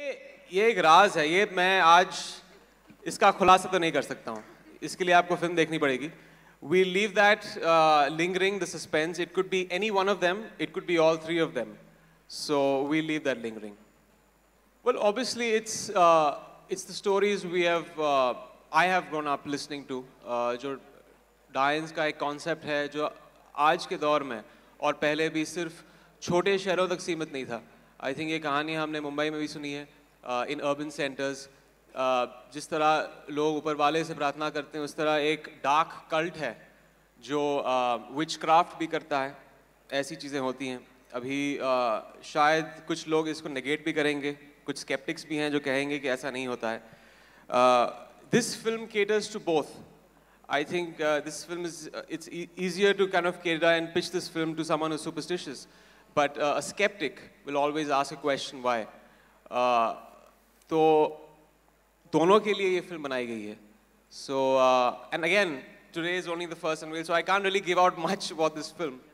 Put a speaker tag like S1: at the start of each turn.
S1: ये ये एक राज है ये मैं आज इसका खुलासा तो नहीं कर सकता हूँ इसके लिए आपको फिल्म देखनी पड़ेगी we leave that lingering the suspense it could be any one of them it could be all three of them
S2: so we leave that lingering
S1: well obviously it's it's the stories we have I have grown up listening to जो डायंस का एक concept है जो आज के दौर में और पहले भी सिर्फ छोटे शहरों तक सीमित नहीं था आई थिंक ये कहानी हमने मुंबई में भी सुनी है इन अर्बन सेंटर्स जिस तरह लोग ऊपर वाले से प्रार्थना करते हैं उस तरह एक डार्क कल्ट है जो विच क्राफ्ट भी करता है ऐसी चीज़ें होती हैं अभी uh, शायद कुछ लोग इसको नेगेट भी करेंगे कुछ स्केप्टिक्स भी हैं जो कहेंगे कि ऐसा नहीं होता है this film caters to both I think this film is it's easier to kind of cater and pitch this film to someone superstitious but uh, a skeptic will always ask a question why. Uh, तो दोनों के लिए ये film बनाई गई है so and again today is only the first unveil so I can really give out much about this film